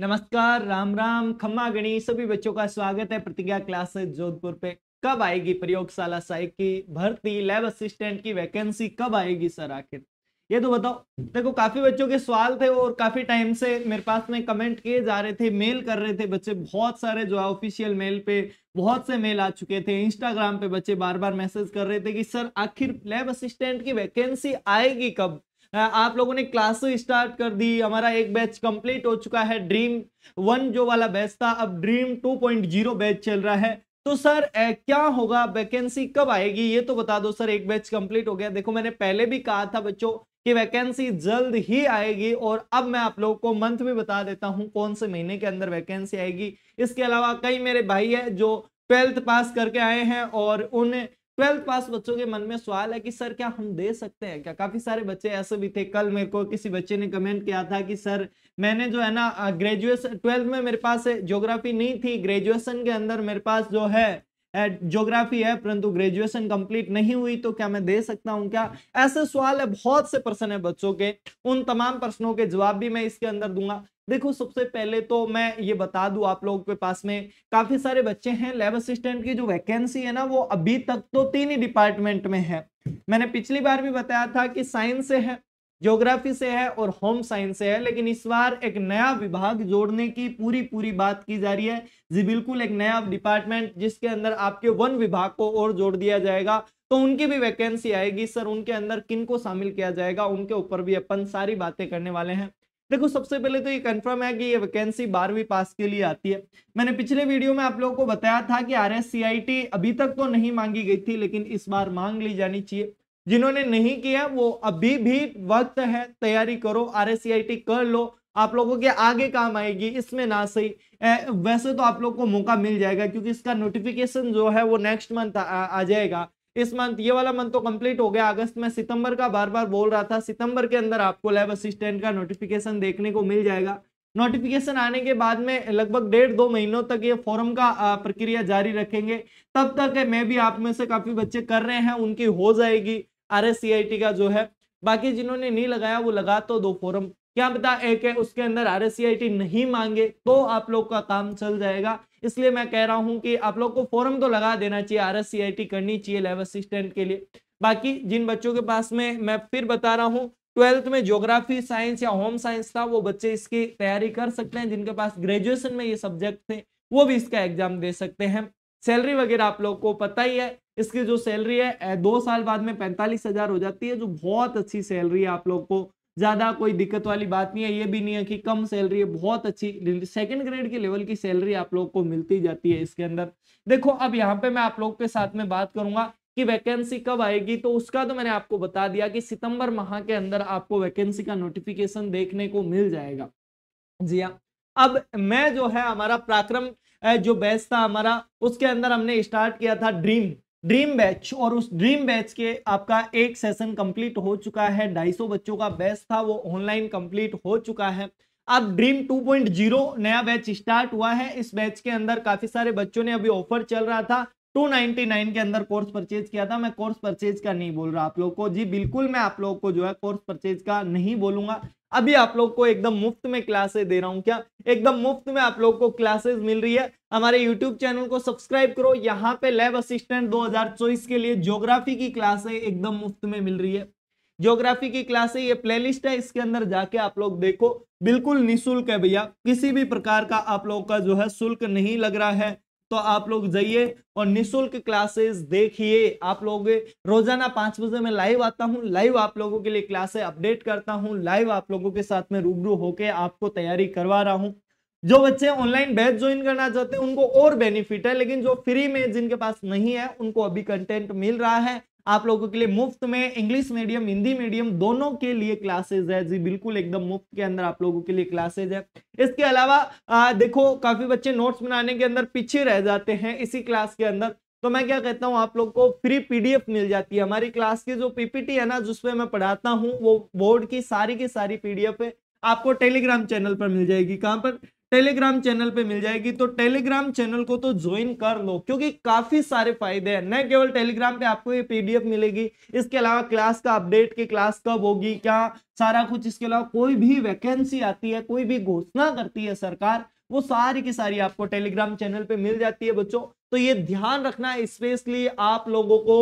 नमस्कार राम राम खम्मा गणी सभी बच्चों का स्वागत है प्रतिज्ञा क्लासेस जोधपुर पे कब आएगी प्रयोगशाला सहायक की भर्ती लैब असिस्टेंट की वैकेंसी कब आएगी सर आखिर ये तो बताओ देखो काफी बच्चों के सवाल थे और काफी टाइम से मेरे पास में कमेंट किए जा रहे थे मेल कर रहे थे बच्चे बहुत सारे जो है ऑफिशियल मेल पे बहुत से मेल आ चुके थे इंस्टाग्राम पे बच्चे बार बार मैसेज कर रहे थे कि सर आखिर लैब असिस्टेंट की वैकेंसी आएगी कब आप लोगों ने क्लासेस तो स्टार्ट कर दी हमारा एक बैच कंप्लीट हो चुका है ड्रीम वन जो वाला बैच था अब dream two point zero batch चल रहा है तो सर ए, क्या होगा वैकेंसी कब आएगी ये तो बता दो सर एक बैच कंप्लीट हो गया देखो मैंने पहले भी कहा था बच्चों कि वैकेंसी जल्द ही आएगी और अब मैं आप लोगों को मंथ भी बता देता हूँ कौन से महीने के अंदर वैकेंसी आएगी इसके अलावा कई मेरे भाई है जो ट्वेल्थ पास करके आए हैं और उन ट्वेल्थ पास बच्चों के मन में सवाल है कि सर क्या हम दे सकते हैं क्या काफी सारे बच्चे ऐसे भी थे कल मेरे को किसी बच्चे ने कमेंट किया था कि सर मैंने जो है ना ग्रेजुएशन ट्वेल्थ में मेरे पास ज्योग्राफी नहीं थी ग्रेजुएशन के अंदर मेरे पास जो है ज्योग्राफी है परंतु ग्रेजुएशन कंप्लीट नहीं हुई तो क्या मैं दे सकता हूं क्या ऐसे सवाल है बहुत से प्रश्न है बच्चों के उन तमाम प्रश्नों के जवाब भी मैं इसके अंदर दूंगा देखो सबसे पहले तो मैं ये बता दूं आप लोगों के पास में काफी सारे बच्चे हैं लैब असिस्टेंट की जो वैकेंसी है ना वो अभी तक तो तीन ही डिपार्टमेंट में है मैंने पिछली बार भी बताया था कि साइंस से है ज्योग्राफी से है और होम साइंस से है लेकिन इस बार एक नया विभाग जोड़ने की पूरी पूरी बात की जा रही है जी बिल्कुल एक नया डिपार्टमेंट जिसके अंदर आपके वन विभाग को और जोड़ दिया जाएगा तो उनकी भी वैकेंसी आएगी सर उनके अंदर किन को शामिल किया जाएगा उनके ऊपर भी अपन सारी बातें करने वाले हैं देखो सबसे पहले तो ये कंफर्म है कि ये वैकेंसी बारहवीं पास के लिए आती है मैंने पिछले वीडियो में आप लोगों को बताया था कि आर अभी तक तो नहीं मांगी गई थी लेकिन इस बार मांग ली जानी चाहिए जिन्होंने नहीं किया वो अभी भी वक्त है तैयारी करो आर कर लो आप लोगों के आगे काम आएगी इसमें ना सही वैसे तो आप लोग को मौका मिल जाएगा क्योंकि इसका नोटिफिकेशन जो है वो नेक्स्ट मंथ आ, आ जाएगा इस मंथ ये वाला मंथ तो कंप्लीट हो गया अगस्त में सितंबर का बार बार बोल रहा था सितंबर के अंदर आपको लैब असिस्टेंट का नोटिफिकेशन देखने को मिल जाएगा नोटिफिकेशन आने के बाद में लगभग डेढ़ दो महीनों तक ये फॉर्म का प्रक्रिया जारी रखेंगे तब तक मैं भी आप में से काफी बच्चे कर रहे हैं उनकी हो जाएगी आर का जो है बाकी जिन्होंने नहीं लगाया वो लगा तो दो फॉर्म क्या पता एक है उसके अंदर आर नहीं मांगे तो आप लोग का काम चल जाएगा इसलिए मैं कह रहा हूं कि आप लोग को फॉर्म तो लगा देना चाहिए आर करनी चाहिए लेव असिस्टेंट के लिए बाकी जिन बच्चों के पास में मैं फिर बता रहा हूँ ट्वेल्थ में ज्योग्राफी साइंस या होम साइंस था वो बच्चे इसकी तैयारी कर सकते हैं जिनके पास ग्रेजुएशन में ये सब्जेक्ट थे वो भी इसका एग्जाम दे सकते हैं सैलरी वगैरह आप लोग को पता ही है इसकी जो सैलरी है दो साल बाद में पैंतालीस हजार हो जाती है जो बहुत अच्छी सैलरी है आप लोग को ज़्यादा कोई दिक्कत वाली बात नहीं है ये भी नहीं है कि कम सैलरी है बहुत अच्छी सेकंड ग्रेड के लेवल की सैलरी आप लोग को मिलती जाती है इसके अंदर देखो अब यहाँ पे मैं आप लोग के साथ में बात करूंगा कि वैकेंसी कब आएगी तो उसका तो मैंने आपको बता दिया कि सितंबर माह के अंदर आपको वैकेंसी का नोटिफिकेशन देखने को मिल जाएगा जी हाँ अब मैं जो है हमारा प्राक्रम जो बेस्ट था हमारा उसके अंदर हमने स्टार्ट किया था ड्रीम ड्रीम बैच और उस ड्रीम बैच के आपका एक सेशन कंप्लीट हो चुका है सौ बच्चों का बैच था वो ऑनलाइन कंप्लीट हो चुका है अब ड्रीम 2.0 नया बैच स्टार्ट हुआ है इस बैच के अंदर काफी सारे बच्चों ने अभी ऑफर चल रहा था 299 के अंदर कोर्स परचेज किया था मैं कोर्स परचेज का नहीं बोल रहा आप लोग को जी बिल्कुल मैं आप लोग को जो है कोर्स परचेज का नहीं बोलूंगा अभी आप लोग को एकदम मुफ्त में क्लासेस दे रहा हूं क्या एकदम मुफ्त में आप लोग को क्लासेस मिल रही है हमारे यूट्यूब चैनल को सब्सक्राइब करो यहाँ पे लैब असिस्टेंट दो के लिए ज्योग्राफी की क्लासे एकदम मुफ्त में मिल रही है ज्योग्राफी की क्लासें ये प्लेलिस्ट है इसके अंदर जाके आप लोग देखो बिल्कुल निःशुल्क है भैया किसी भी प्रकार का आप लोग का जो है शुल्क नहीं लग रहा है तो आप लोग जाइए और निशुल्क क्लासेस देखिए आप लोग रोजाना पांच बजे में लाइव आता हूँ लाइव आप लोगों के लिए क्लासे अपडेट करता हूँ लाइव आप लोगों के साथ में रूबरू होके आपको तैयारी करवा रहा हूँ जो बच्चे ऑनलाइन बैच ज्वाइन करना चाहते हैं उनको और बेनिफिट है लेकिन जो फ्री में जिनके पास नहीं है उनको अभी कंटेंट मिल रहा है आप लोगों के लिए मुफ्त में इंग्लिश मीडियम हिंदी मीडियम दोनों के लिए क्लासेज है जी बिल्कुल एकदम मुफ्त के अंदर आप लोगों के लिए क्लासेज है इसके अलावा आ, देखो काफी बच्चे नोट्स बनाने के अंदर पीछे रह जाते हैं इसी क्लास के अंदर तो मैं क्या कहता हूँ आप लोग को फ्री पीडीएफ मिल जाती है हमारी क्लास की जो पीपीटी है ना जिसमें मैं पढ़ाता हूँ वो बोर्ड की सारी की सारी पीडीएफ है आपको टेलीग्राम चैनल पर मिल जाएगी कहाँ पर टेलीग्राम चैनल पे मिल जाएगी तो टेलीग्राम चैनल को तो ज्वाइन कर लो क्योंकि काफी सारे फायदे हैं न केवल टेलीग्राम पे आपको ये पीडीएफ मिलेगी इसके अलावा क्लास का अपडेट की क्लास कब होगी क्या सारा कुछ इसके अलावा कोई भी वैकेंसी आती है कोई भी घोषणा करती है सरकार वो सारी की सारी आपको टेलीग्राम चैनल पे मिल जाती है बच्चों तो ये ध्यान रखना स्पेशली आप लोगों को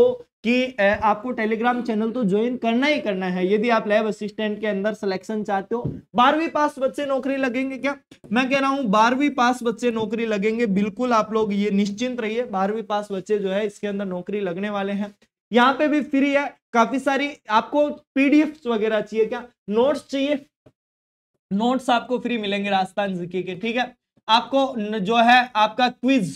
कि आपको टेलीग्राम चैनल तो ज्वाइन करना ही करना है यदि आप लैब असिस्टेंट के अंदर सिलेक्शन चाहते हो बारहवीं पास बच्चे नौकरी लगेंगे क्या मैं कह रहा हूं बारहवीं पास बच्चे नौकरी लगेंगे बिल्कुल आप लोग ये निश्चिंत रहिए बारहवीं पास बच्चे जो है इसके अंदर नौकरी लगने वाले हैं यहाँ पे भी फ्री है काफी सारी आपको पीडीएफ वगैरह चाहिए क्या नोट्स चाहिए नोट्स आपको फ्री मिलेंगे राजस्थान जीके के ठीक है आपको जो है आपका क्विज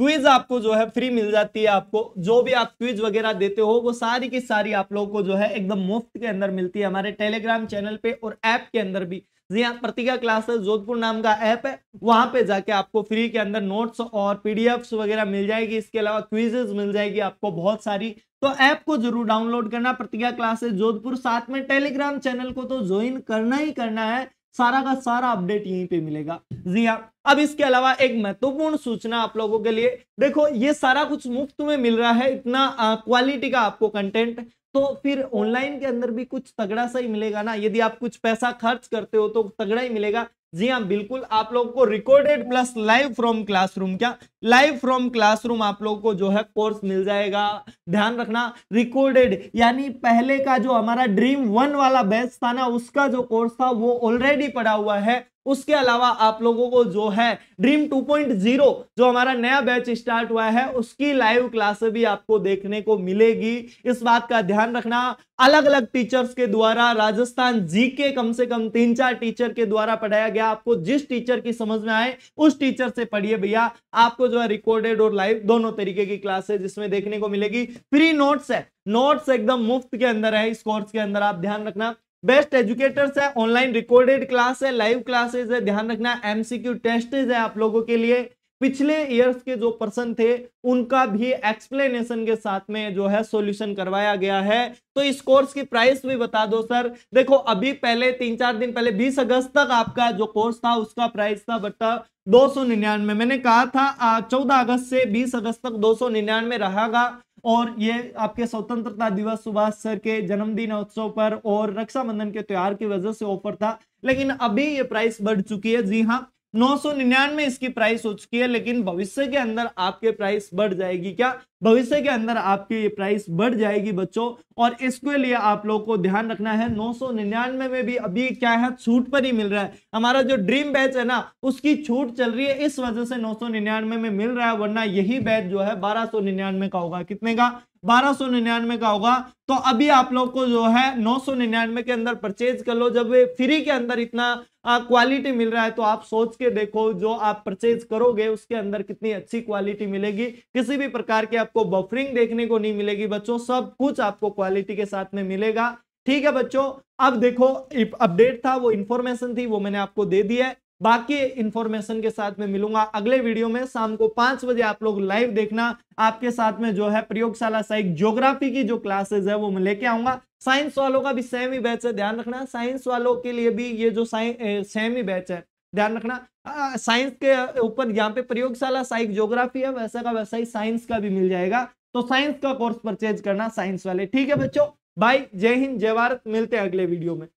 क्विज आपको जो है फ्री मिल जाती है आपको जो भी आप क्विज वगैरह देते हो वो सारी की सारी आप लोगों को जो है एकदम मुफ्त के अंदर मिलती है हमारे टेलीग्राम चैनल पे और ऐप के अंदर भी जी हाँ प्रतिका क्लासेस जोधपुर नाम का ऐप है वहां पे जाके आपको फ्री के अंदर नोट्स और पीडीएफ्स वगैरह मिल जाएगी इसके अलावा क्विजेज मिल जाएगी आपको बहुत सारी तो ऐप को जरूर डाउनलोड करना प्रतिज्ञा क्लासेस जोधपुर साथ में टेलीग्राम चैनल को तो ज्वाइन करना ही करना है सारा का सारा अपडेट यहीं पे मिलेगा जी हाँ अब इसके अलावा एक महत्वपूर्ण सूचना आप लोगों के लिए देखो ये सारा कुछ मुफ्त में मिल रहा है इतना क्वालिटी का आपको कंटेंट तो फिर ऑनलाइन के अंदर भी कुछ तगड़ा सा ही मिलेगा ना यदि आप कुछ पैसा खर्च करते हो तो तगड़ा ही मिलेगा जी हाँ बिल्कुल आप लोगों को recorded plus live from classroom क्या लाइव फ्रॉम क्लासरूम आप लोगों को जो है कोर्स मिल जाएगा ध्यान रखना रिकॉर्डेड यानी पहले का जो हमारा ड्रीम वन वाला बेस्ट था ना उसका जो कोर्स था वो ऑलरेडी पड़ा हुआ है उसके अलावा आप लोगों को जो है ड्रीम 2.0 जो हमारा नया बैच स्टार्ट हुआ है उसकी लाइव क्लास भी आपको देखने को मिलेगी इस बात का ध्यान रखना अलग अलग टीचर्स के द्वारा राजस्थान जी के कम से कम तीन चार टीचर के द्वारा पढ़ाया गया आपको जिस टीचर की समझ में आए उस टीचर से पढ़िए भैया आपको जो है रिकॉर्डेड और लाइव दोनों तरीके की क्लास है जिसमें देखने को मिलेगी फ्री नोट्स है नोट्स एकदम मुफ्त के अंदर है इस कोर्स के अंदर आप ध्यान रखना बेस्ट एजुकेटर्स है ऑनलाइन रिकॉर्डेड क्लास है लाइव क्लासेस है ध्यान रखना एमसीक्यू टेस्ट है आप लोगों के लिए पिछले ईयर्स के जो पर्सन थे उनका भी एक्सप्लेनेशन के साथ में जो है सॉल्यूशन करवाया गया है तो इस कोर्स की प्राइस भी बता दो सर देखो अभी पहले तीन चार दिन पहले 20 अगस्त तक आपका जो कोर्स था उसका प्राइस था बता दो सौ निन्यानवे मैंने कहा था 14 अगस्त से 20 अगस्त तक दो सौ निन्यानवे रहेगा और ये आपके स्वतंत्रता दिवस सुभाष सर के जन्मदिन उत्सव पर और रक्षाबंधन के त्योहार की वजह से ऑफर था लेकिन अभी ये प्राइस बढ़ चुकी है जी हाँ 999 इसकी प्राइस हो चुकी है लेकिन भविष्य के अंदर आपके प्राइस बढ़ जाएगी क्या भविष्य के अंदर आपकी ये प्राइस बढ़ जाएगी बच्चों और इसके लिए आप लोगों को ध्यान रखना है 999 में भी अभी क्या है छूट पर ही मिल रहा है हमारा जो ड्रीम बैच है ना उसकी छूट चल रही है इस वजह से 999 में मिल रहा है वरना यही बैच जो है 1299 का होगा कितने का बारह सौ निन्यानवे का होगा तो अभी आप लोग को जो है नौ सौ निन्यानवे के अंदर परचेज कर लो जब फ्री के अंदर इतना क्वालिटी मिल रहा है तो आप सोच के देखो जो आप परचेज करोगे उसके अंदर कितनी अच्छी क्वालिटी मिलेगी किसी भी प्रकार के आपको बफरिंग देखने को नहीं मिलेगी बच्चों सब कुछ आपको क्वालिटी के साथ में मिलेगा ठीक है बच्चों अब देखो अपडेट था वो इंफॉर्मेशन थी वो मैंने आपको दे दिया है बाकी इंफॉर्मेशन के साथ में मिलूंगा अगले वीडियो में शाम को पांच बजे आप लोग लाइव देखना आपके साथ में जो है प्रयोगशाला साइक ज्योग्राफी की जो क्लासेज है वो मैं लेके आऊंगा साइंस वालों का भी सेम ही बैच है ध्यान रखना साइंस वालों के लिए भी ये जो सेम ही बैच है ध्यान रखना साइंस के ऊपर यहाँ पे प्रयोगशाला साइक ज्योग्राफी है वैसा का वैसा ही साइंस का भी मिल जाएगा तो साइंस का कोर्स परचेज करना साइंस वाले ठीक है बच्चों भाई जय हिंद जय भारत मिलते हैं अगले वीडियो में